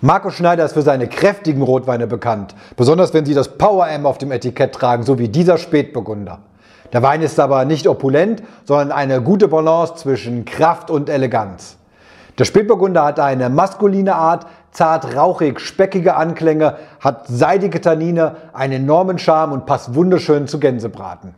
Markus Schneider ist für seine kräftigen Rotweine bekannt, besonders wenn sie das Power M auf dem Etikett tragen, so wie dieser Spätburgunder. Der Wein ist aber nicht opulent, sondern eine gute Balance zwischen Kraft und Eleganz. Der Spätburgunder hat eine maskuline Art, zart rauchig, speckige Anklänge, hat seidige Tannine, einen enormen Charme und passt wunderschön zu Gänsebraten.